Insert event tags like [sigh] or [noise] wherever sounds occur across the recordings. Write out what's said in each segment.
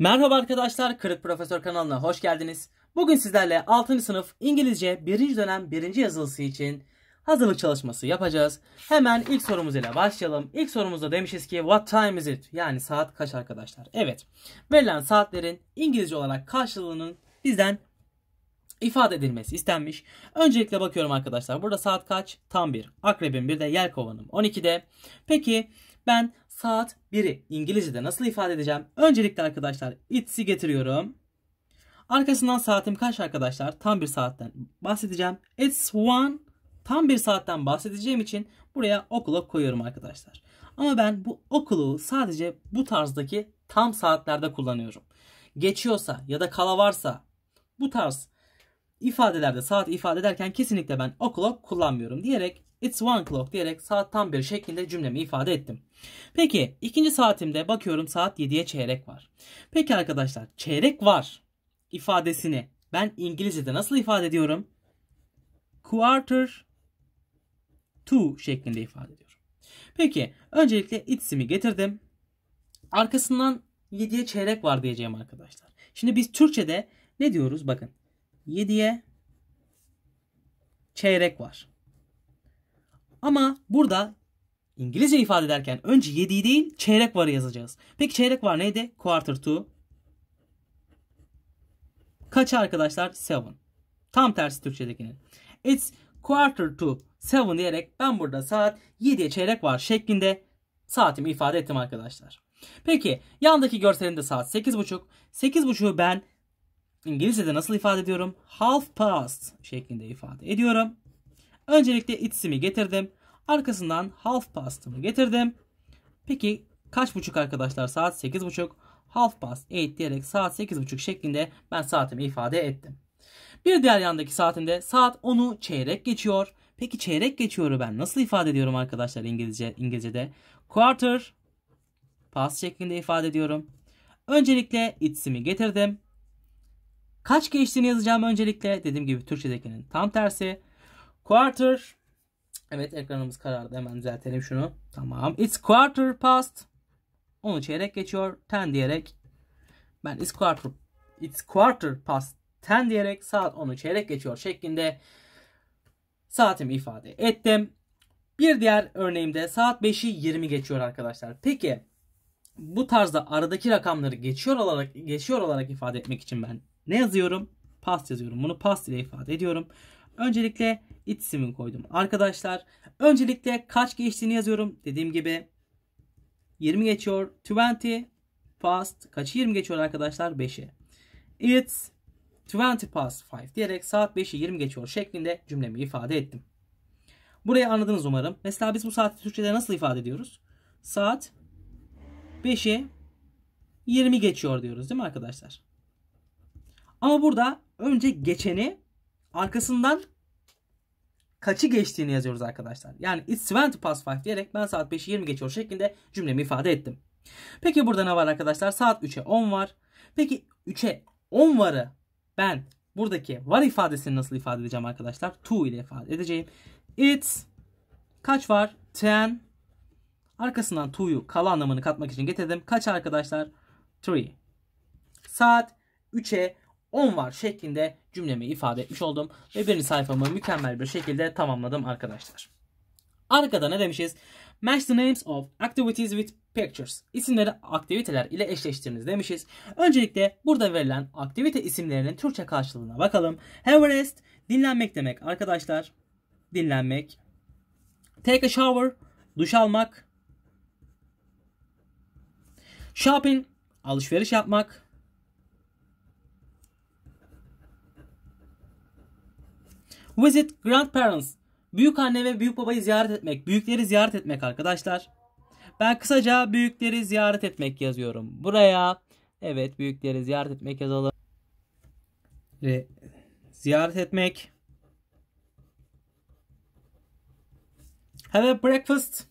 Merhaba arkadaşlar, Kırık Profesör kanalına hoş geldiniz. Bugün sizlerle 6. sınıf İngilizce 1. dönem 1. yazılısı için hazırlık çalışması yapacağız. Hemen ilk sorumuz ile başlayalım. İlk sorumuzda demişiz ki what time is it? Yani saat kaç arkadaşlar? Evet, verilen saatlerin İngilizce olarak karşılığının bizden ifade edilmesi istenmiş. Öncelikle bakıyorum arkadaşlar. Burada saat kaç? Tam 1. Akrebim 1'de, yelkovanım 12'de. Peki ben saat 1'i İngilizce'de nasıl ifade edeceğim? Öncelikle arkadaşlar it's'i getiriyorum. Arkasından saatim kaç arkadaşlar? Tam bir saatten bahsedeceğim. It's one. Tam bir saatten bahsedeceğim için buraya o'clock koyuyorum arkadaşlar. Ama ben bu okulu sadece bu tarzdaki tam saatlerde kullanıyorum. Geçiyorsa ya da kala varsa bu tarz ifadelerde saat ifade ederken kesinlikle ben o'clock kullanmıyorum diyerek It's one o'clock diyerek saat tam bir şekilde cümlemi ifade ettim. Peki ikinci saatimde bakıyorum saat 7'ye çeyrek var. Peki arkadaşlar çeyrek var ifadesini ben İngilizce'de nasıl ifade ediyorum? Quarter to şeklinde ifade ediyorum. Peki öncelikle it's'imi getirdim. Arkasından 7'ye çeyrek var diyeceğim arkadaşlar. Şimdi biz Türkçe'de ne diyoruz? Bakın 7'ye çeyrek var. Ama burada İngilizce ifade ederken önce 7'yi değil çeyrek varı yazacağız. Peki çeyrek var neydi? Quarter to. Kaç arkadaşlar? 7. Tam tersi Türkçedekinin. It's quarter to 7 diyerek ben burada saat 7'ye çeyrek var şeklinde saatimi ifade ettim arkadaşlar. Peki yandaki görselimde saat 8.30. 8.30'u ben İngilizce'de nasıl ifade ediyorum? Half past şeklinde ifade ediyorum. Öncelikle itsimi getirdim. Arkasından half past'ımı getirdim. Peki kaç buçuk arkadaşlar? Saat 8 buçuk. Half past 8 diyerek saat 8 buçuk şeklinde ben saatimi ifade ettim. Bir diğer yandaki saatimde saat 10'u çeyrek geçiyor. Peki çeyrek geçiyoru ben nasıl ifade ediyorum arkadaşlar İngilizce İngilizce'de? Quarter past şeklinde ifade ediyorum. Öncelikle itsimi getirdim. Kaç geçtiğini yazacağım öncelikle. Dediğim gibi Türkçedekinin tam tersi. Quarter. Evet ekranımız karardı. Hemen düzeltelim şunu. Tamam. It's quarter past. Onu çeyrek geçiyor. Ten diyerek. Ben it's quarter, it's quarter past ten diyerek saat onu çeyrek geçiyor şeklinde saatimi ifade ettim. Bir diğer örneğimde saat 5'i 20 geçiyor arkadaşlar. Peki bu tarzda aradaki rakamları geçiyor olarak geçiyor olarak ifade etmek için ben ne yazıyorum? Past yazıyorum. Bunu past ile ifade ediyorum. Öncelikle iç sivin koydum. Arkadaşlar öncelikle kaç geçtiğini yazıyorum. Dediğim gibi 20 geçiyor. 20 past. Kaçı 20 geçiyor arkadaşlar? 5'i. It's 20 past 5 diyerek saat 5'i 20 geçiyor şeklinde cümlemi ifade ettim. Burayı anladınız umarım. Mesela biz bu saati Türkçe'de nasıl ifade ediyoruz? Saat 5'i 20 geçiyor diyoruz değil mi arkadaşlar? Ama burada önce geçeni arkasından kaçı geçtiğini yazıyoruz arkadaşlar. Yani it's 20 past 5 diyerek ben saat 5'i 20 geçiyor şeklinde cümlemi ifade ettim. Peki burada ne var arkadaşlar? Saat 3'e 10 var. Peki 3'e 10 varı ben buradaki var ifadesini nasıl ifade edeceğim arkadaşlar? To ile ifade edeceğim. It's kaç var? 10. Arkasından to'yu kala anlamını katmak için getirdim. Kaç arkadaşlar? 3. Saat 3'e 10 var şeklinde cümlemi ifade etmiş oldum. Ve birinci sayfamı mükemmel bir şekilde tamamladım arkadaşlar. Arkada ne demişiz? Match the names of activities with pictures. İsimleri aktiviteler ile eşleştiriniz demişiz. Öncelikle burada verilen aktivite isimlerinin Türkçe karşılığına bakalım. Have a rest dinlenmek demek arkadaşlar. Dinlenmek. Take a shower duş almak. Shopping alışveriş yapmak. Visit grandparents. Büyük anne ve büyük babayı ziyaret etmek. Büyükleri ziyaret etmek arkadaşlar. Ben kısaca büyükleri ziyaret etmek yazıyorum. Buraya evet büyükleri ziyaret etmek yazalım. Re, ziyaret etmek. Have a breakfast.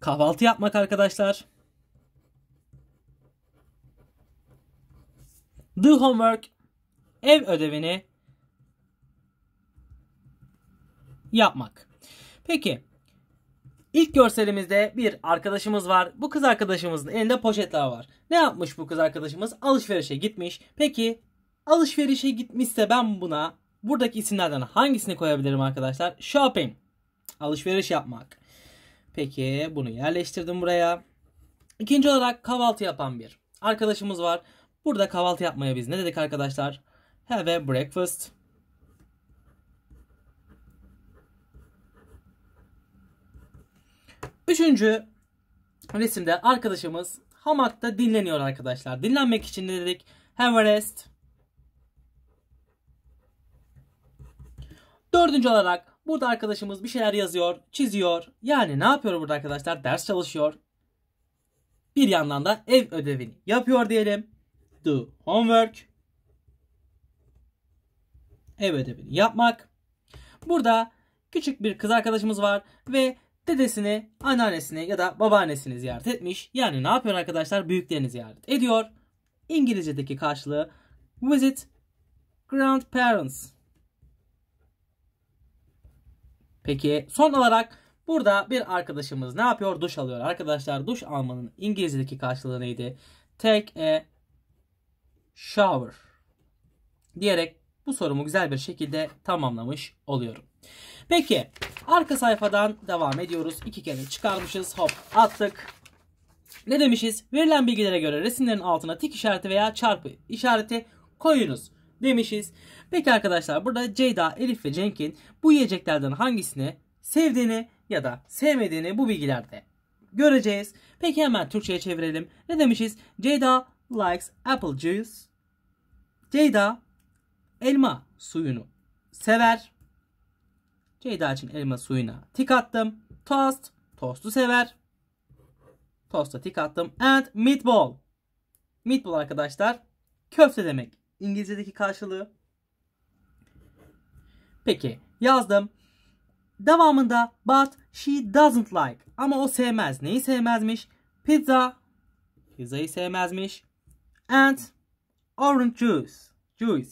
Kahvaltı yapmak arkadaşlar. Do homework. Ev ödevini yapmak. Peki ilk görselimizde bir arkadaşımız var. Bu kız arkadaşımızın elinde poşetler var. Ne yapmış bu kız arkadaşımız? Alışverişe gitmiş. Peki alışverişe gitmişse ben buna buradaki isimlerden hangisini koyabilirim arkadaşlar? Shopping. Alışveriş yapmak. Peki bunu yerleştirdim buraya. İkinci olarak kahvaltı yapan bir arkadaşımız var. Burada kahvaltı yapmaya biz ne dedik arkadaşlar? Have a breakfast. Üçüncü resimde arkadaşımız hamakta dinleniyor arkadaşlar. Dinlenmek için ne dedik? Have a rest. Dördüncü olarak burada arkadaşımız bir şeyler yazıyor, çiziyor. Yani ne yapıyor burada arkadaşlar? Ders çalışıyor. Bir yandan da ev ödevini yapıyor diyelim. Do homework. Ev ödevini yapmak. Burada küçük bir kız arkadaşımız var ve dedesini, anneannesini ya da babaannesini ziyaret etmiş. Yani ne yapıyor arkadaşlar? Büyüklerini ziyaret ediyor. İngilizce'deki karşılığı visit grandparents. Peki son olarak burada bir arkadaşımız ne yapıyor? Duş alıyor. Arkadaşlar duş almanın İngilizce'deki karşılığı neydi? Take a shower diyerek bu sorumu güzel bir şekilde tamamlamış oluyorum. Peki Arka sayfadan devam ediyoruz. İki kere çıkarmışız. Hop attık. Ne demişiz? Verilen bilgilere göre resimlerin altına tik işareti veya çarpı işareti koyunuz demişiz. Peki arkadaşlar burada Ceyda, Elif ve Cenk'in bu yiyeceklerden hangisini sevdiğini ya da sevmediğini bu bilgilerde göreceğiz. Peki hemen Türkçe'ye çevirelim. Ne demişiz? Ceyda likes apple juice. Ceyda elma suyunu sever. Ceyda için elma suyuna tik attım. Toast. tostu sever. Toast'a tik attım. And meatball. Meatball arkadaşlar köfte demek. İngilizce'deki karşılığı. Peki yazdım. Devamında but she doesn't like. Ama o sevmez. Neyi sevmezmiş? Pizza. Pizzayı sevmezmiş. And orange juice. Juice.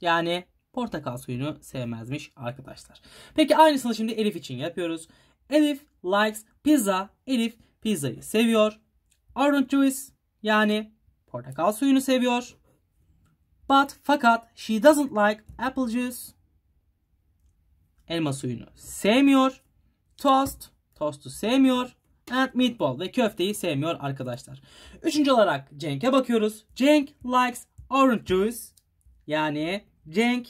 Yani portakal suyunu sevmezmiş arkadaşlar. Peki aynısını şimdi Elif için yapıyoruz. Elif likes pizza. Elif pizzayı seviyor. Orange juice yani portakal suyunu seviyor. But fakat she doesn't like apple juice. Elma suyunu sevmiyor. Toast, tostu sevmiyor. And meatball ve köfteyi sevmiyor arkadaşlar. Üçüncü olarak Cenk'e bakıyoruz. Cenk likes orange juice. Yani Cenk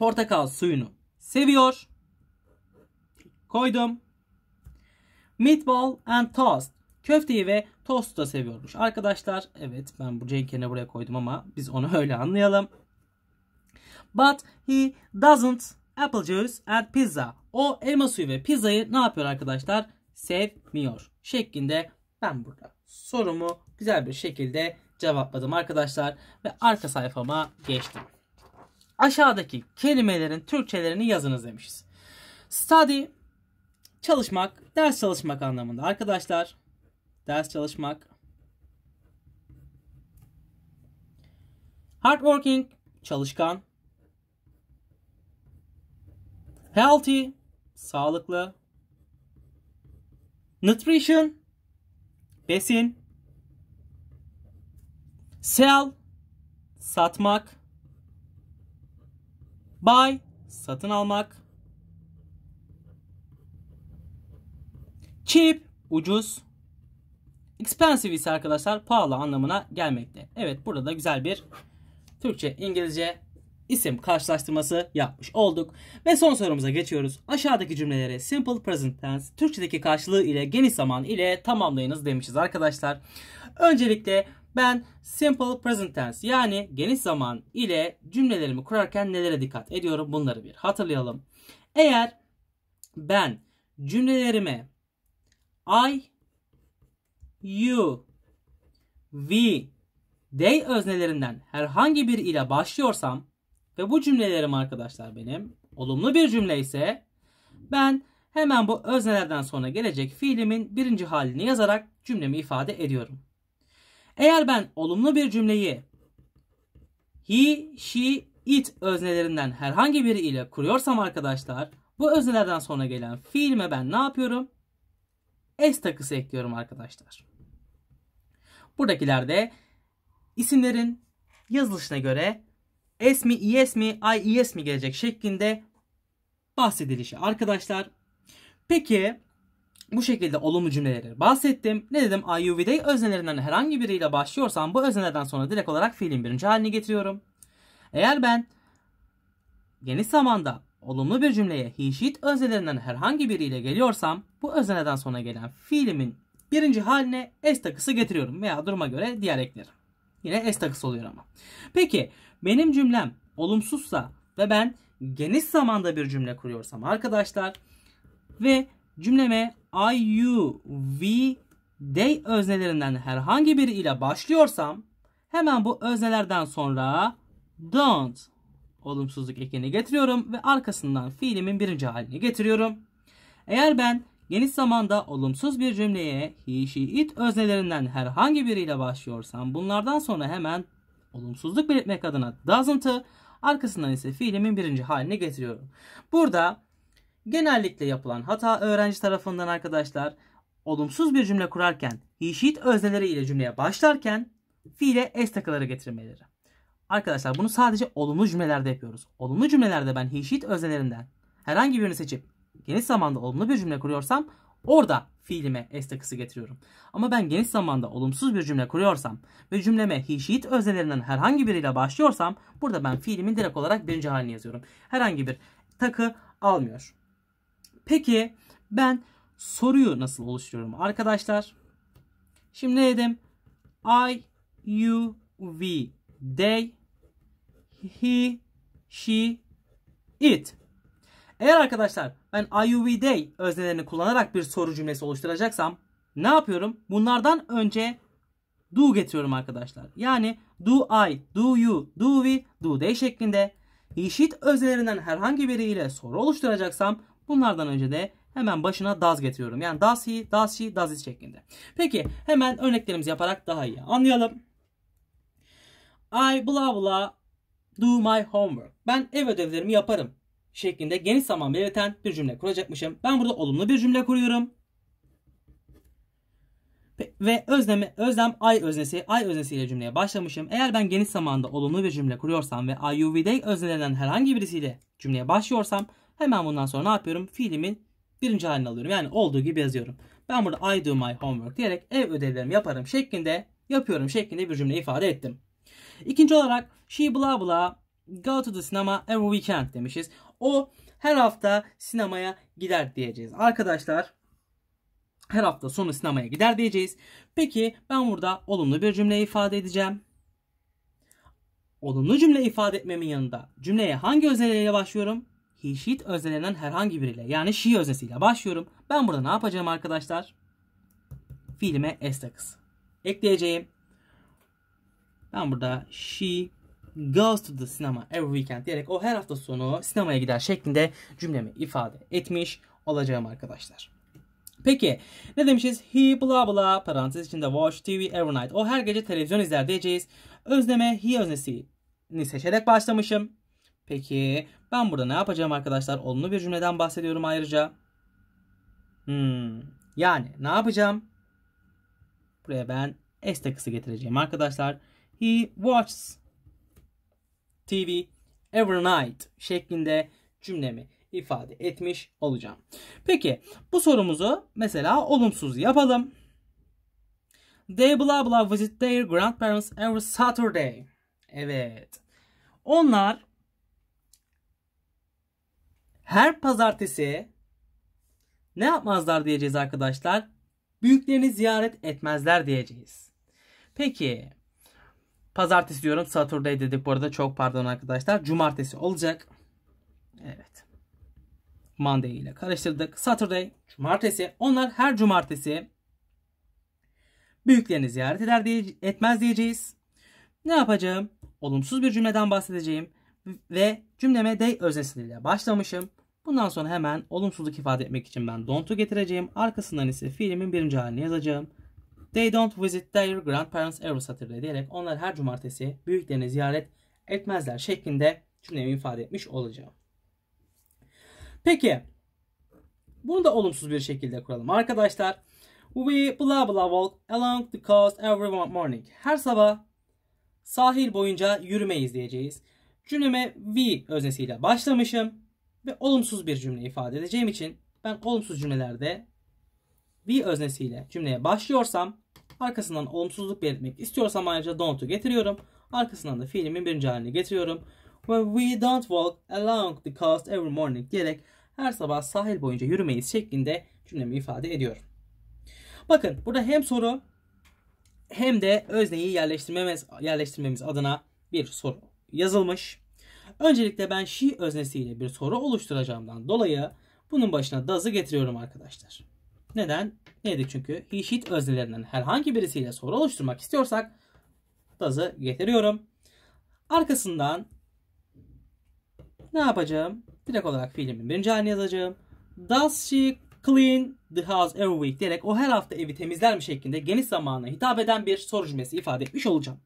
portakal suyunu seviyor. Koydum. Meatball and toast. Köfteyi ve tostu da seviyormuş. Arkadaşlar evet ben bu Cenk'e buraya koydum ama biz onu [laughs] öyle anlayalım. But he doesn't apple juice and pizza. O elma suyu ve pizzayı ne yapıyor arkadaşlar? Sevmiyor. Şeklinde ben burada sorumu güzel bir şekilde cevapladım arkadaşlar. Ve arka sayfama geçtim. Aşağıdaki kelimelerin Türkçelerini yazınız demişiz. Study çalışmak, ders çalışmak anlamında arkadaşlar. Ders çalışmak. Hardworking çalışkan. Healthy sağlıklı. Nutrition besin. Sell satmak. Buy satın almak. Cheap ucuz. Expensive ise arkadaşlar pahalı anlamına gelmekte. Evet burada da güzel bir Türkçe, İngilizce isim karşılaştırması yapmış olduk. Ve son sorumuza geçiyoruz. Aşağıdaki cümleleri simple present tense Türkçedeki karşılığı ile geniş zaman ile tamamlayınız demişiz arkadaşlar. Öncelikle ben simple present tense yani geniş zaman ile cümlelerimi kurarken nelere dikkat ediyorum bunları bir hatırlayalım. Eğer ben cümlelerime I, you, we, they öznelerinden herhangi bir ile başlıyorsam ve bu cümlelerim arkadaşlar benim olumlu bir cümle ise ben hemen bu öznelerden sonra gelecek fiilimin birinci halini yazarak cümlemi ifade ediyorum. Eğer ben olumlu bir cümleyi he, she, it öznelerinden herhangi biri ile kuruyorsam arkadaşlar bu öznelerden sonra gelen fiilime ben ne yapıyorum? S takısı ekliyorum arkadaşlar. Buradakilerde isimlerin yazılışına göre S mi, IS e mi, IES mi gelecek şeklidinde bahsedilişi arkadaşlar. Peki bu şekilde olumlu cümleleri bahsettim. Ne dedim? I, öznelerinden herhangi biriyle başlıyorsam bu öznelerden sonra direkt olarak fiilin birinci halini getiriyorum. Eğer ben geniş zamanda olumlu bir cümleye he, öznelerinden herhangi biriyle geliyorsam bu özneden sonra gelen fiilimin birinci haline s takısı getiriyorum veya duruma göre diğer eklerim. Yine s takısı oluyor ama. Peki benim cümlem olumsuzsa ve ben geniş zamanda bir cümle kuruyorsam arkadaşlar ve cümleme I, you, we, they öznelerinden herhangi biri ile başlıyorsam hemen bu öznelerden sonra don't olumsuzluk ekini getiriyorum ve arkasından fiilimin birinci halini getiriyorum. Eğer ben geniş zamanda olumsuz bir cümleye he, she, it öznelerinden herhangi biriyle başlıyorsam bunlardan sonra hemen olumsuzluk belirtmek adına doesn't'ı arkasından ise fiilimin birinci halini getiriyorum. Burada Genellikle yapılan hata öğrenci tarafından arkadaşlar olumsuz bir cümle kurarken hişit she'it özneleri ile cümleye başlarken fiile s takıları getirmeleri. Arkadaşlar bunu sadece olumlu cümlelerde yapıyoruz. Olumlu cümlelerde ben hişit she'it öznelerinden herhangi birini seçip geniş zamanda olumlu bir cümle kuruyorsam orada fiilime s takısı getiriyorum. Ama ben geniş zamanda olumsuz bir cümle kuruyorsam ve cümleme hişit she'it öznelerinden herhangi biriyle başlıyorsam burada ben fiilimin direkt olarak birinci halini yazıyorum. Herhangi bir takı almıyor. Peki ben soruyu nasıl oluşturuyorum arkadaşlar? Şimdi ne dedim? I, you, we, they, he, she, it. Eğer arkadaşlar ben I, you, we, they öznelerini kullanarak bir soru cümlesi oluşturacaksam ne yapıyorum? Bunlardan önce do getiriyorum arkadaşlar. Yani do I, do you, do we, do they şeklinde işit öznelerinden herhangi biriyle soru oluşturacaksam Bunlardan önce de hemen başına does getiriyorum. Yani does he, does she, does it şeklinde. Peki hemen örneklerimizi yaparak daha iyi anlayalım. I bla bla do my homework. Ben ev ödevlerimi yaparım şeklinde geniş zaman belirten bir cümle kuracakmışım. Ben burada olumlu bir cümle kuruyorum. Ve özneme, özlem ay öznesi, ay öznesiyle cümleye başlamışım. Eğer ben geniş zamanda olumlu bir cümle kuruyorsam ve I IUV'de öznelerinden herhangi birisiyle cümleye başlıyorsam Hemen bundan sonra ne yapıyorum? Fiilimin birinci halini alıyorum. Yani olduğu gibi yazıyorum. Ben burada I do my homework diyerek ev ödevlerimi yaparım şeklinde yapıyorum şeklinde bir cümle ifade ettim. İkinci olarak she blah blah go to the cinema every weekend demişiz. O her hafta sinemaya gider diyeceğiz. Arkadaşlar her hafta sonu sinemaya gider diyeceğiz. Peki ben burada olumlu bir cümle ifade edeceğim. Olumlu cümle ifade etmemin yanında cümleye hangi özelliğiyle başlıyorum? Hişit öznelerinden herhangi biriyle yani Şii öznesiyle başlıyorum. Ben burada ne yapacağım arkadaşlar? Filme S takısı. Ekleyeceğim. Ben burada she goes to the cinema every weekend diyerek o her hafta sonu sinemaya gider şeklinde cümlemi ifade etmiş olacağım arkadaşlar. Peki ne demişiz? He bla bla parantez içinde watch TV every night. O her gece televizyon izler diyeceğiz. Özneme he öznesini seçerek başlamışım. Peki ben burada ne yapacağım arkadaşlar? Olumlu bir cümleden bahsediyorum ayrıca. Hmm. Yani ne yapacağım? Buraya ben S takısı getireceğim arkadaşlar. He watches TV every night şeklinde cümlemi ifade etmiş olacağım. Peki bu sorumuzu mesela olumsuz yapalım. They blah blah visit their grandparents every Saturday. Evet. Onlar her pazartesi ne yapmazlar diyeceğiz arkadaşlar. Büyüklerini ziyaret etmezler diyeceğiz. Peki pazartesi diyorum Saturday dedik bu arada çok pardon arkadaşlar. Cumartesi olacak. Evet. Monday ile karıştırdık. Saturday, cumartesi. Onlar her cumartesi büyüklerini ziyaret eder diye, etmez diyeceğiz. Ne yapacağım? Olumsuz bir cümleden bahsedeceğim ve cümleme they öznesiyle başlamışım. Bundan sonra hemen olumsuzluk ifade etmek için ben don't'u getireceğim. Arkasından ise fiilimin birinci halini yazacağım. They don't visit their grandparents every Saturday diyerek onlar her cumartesi büyüklerini ziyaret etmezler şeklinde cümlemi ifade etmiş olacağım. Peki bunu da olumsuz bir şekilde kuralım arkadaşlar. We blah blah walk along the coast every morning. Her sabah sahil boyunca yürümeyiz diyeceğiz. Cümleme we öznesiyle başlamışım ve olumsuz bir cümle ifade edeceğim için ben olumsuz cümlelerde be öznesiyle cümleye başlıyorsam arkasından olumsuzluk belirtmek istiyorsam ayrıca don't'u getiriyorum. Arkasından da fiilimin birinci halini getiriyorum. When we don't walk along the coast every morning diyerek her sabah sahil boyunca yürümeyiz şeklinde cümlemi ifade ediyorum. Bakın burada hem soru hem de özneyi yerleştirmemiz, yerleştirmemiz adına bir soru yazılmış. Öncelikle ben she öznesiyle bir soru oluşturacağımdan dolayı bunun başına does'ı getiriyorum arkadaşlar. Neden? Neydi çünkü he sheet öznelerinden herhangi birisiyle soru oluşturmak istiyorsak does'ı getiriyorum. Arkasından ne yapacağım? Direkt olarak fiilimin birinci halini yazacağım. Does she clean the house every week diyerek o her hafta evi temizler mi şeklinde geniş zamana hitap eden bir soru cümlesi ifade etmiş olacağım.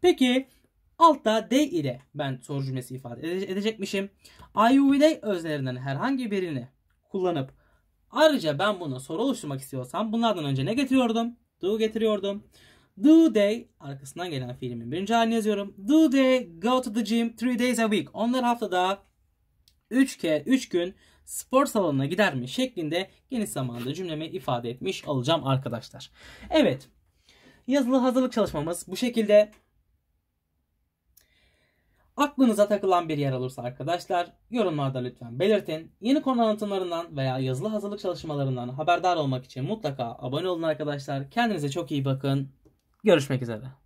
Peki Altta D ile ben soru cümlesi ifade edecekmişim. I U they öznelerinden herhangi birini kullanıp ayrıca ben bunu soru oluşturmak istiyorsam bunlardan önce ne getiriyordum? Do getiriyordum. Do they arkasından gelen fiilimin birinci halini yazıyorum. Do they go to the gym three days a week? Onlar haftada 3 ke 3 gün spor salonuna gider mi şeklinde geniş zamanda cümlemi ifade etmiş olacağım arkadaşlar. Evet. Yazılı hazırlık çalışmamız bu şekilde Aklınıza takılan bir yer olursa arkadaşlar yorumlarda lütfen belirtin. Yeni konu anlatımlarından veya yazılı hazırlık çalışmalarından haberdar olmak için mutlaka abone olun arkadaşlar. Kendinize çok iyi bakın. Görüşmek üzere.